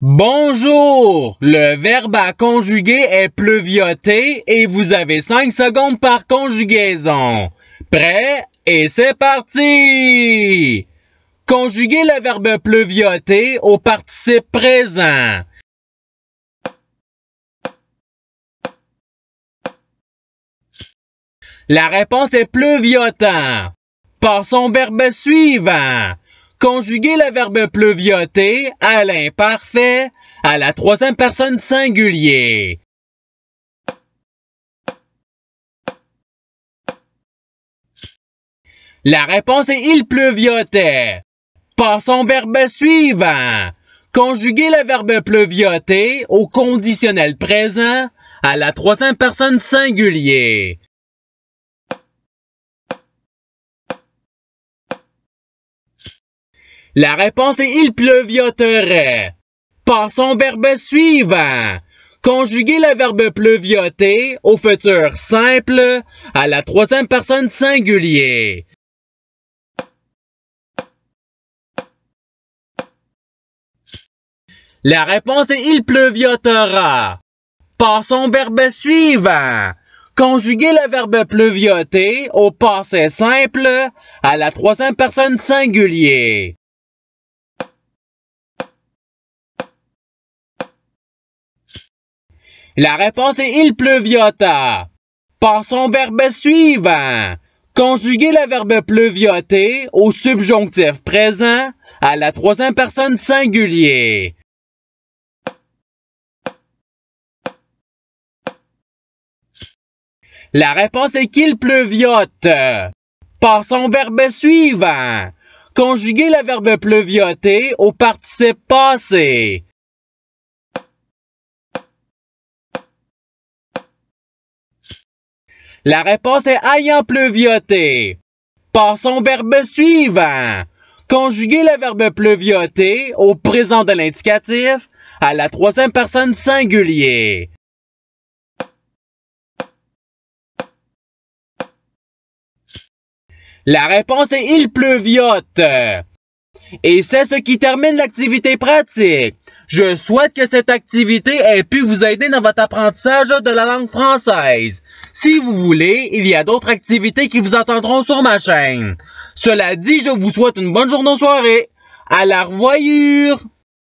Bonjour! Le verbe à conjuguer est pluvioté et vous avez 5 secondes par conjugaison. Prêt? Et c'est parti! Conjuguez le verbe pluvioter au participe présent. La réponse est pleuviotant. Passons au verbe suivant. Conjuguez le verbe pleuvioter à l'imparfait, à la troisième personne singulier. La réponse est il pleuviotait. Passons au verbe suivant. Conjuguez le verbe pleuvioter au conditionnel présent à la troisième personne singulier. La réponse est il pleuvioterait. Passons au verbe suivant. Conjuguez le verbe pleuvioter au futur simple à la troisième personne singulier. La réponse est il pleuviotera. Passons au verbe suivant. Conjuguez le verbe pleuvioter au passé simple à la troisième personne singulier. La réponse est il pleuviota. Passons au verbe suivant. Conjuguez le verbe pleuvioter au subjonctif présent à la troisième personne singulier. La réponse est qu'il pleuviote. Passons au verbe suivant. Conjuguez le verbe pleuvioter au participe passé. La réponse est ayant pleuvioté. Passons au verbe suivant. Conjuguez le verbe pleuvioter au présent de l'indicatif à la troisième personne singulier. La réponse est il pleuviote. Et c'est ce qui termine l'activité pratique. Je souhaite que cette activité ait pu vous aider dans votre apprentissage de la langue française. Si vous voulez, il y a d'autres activités qui vous attendront sur ma chaîne. Cela dit, je vous souhaite une bonne journée ou soirée. À la revoyure!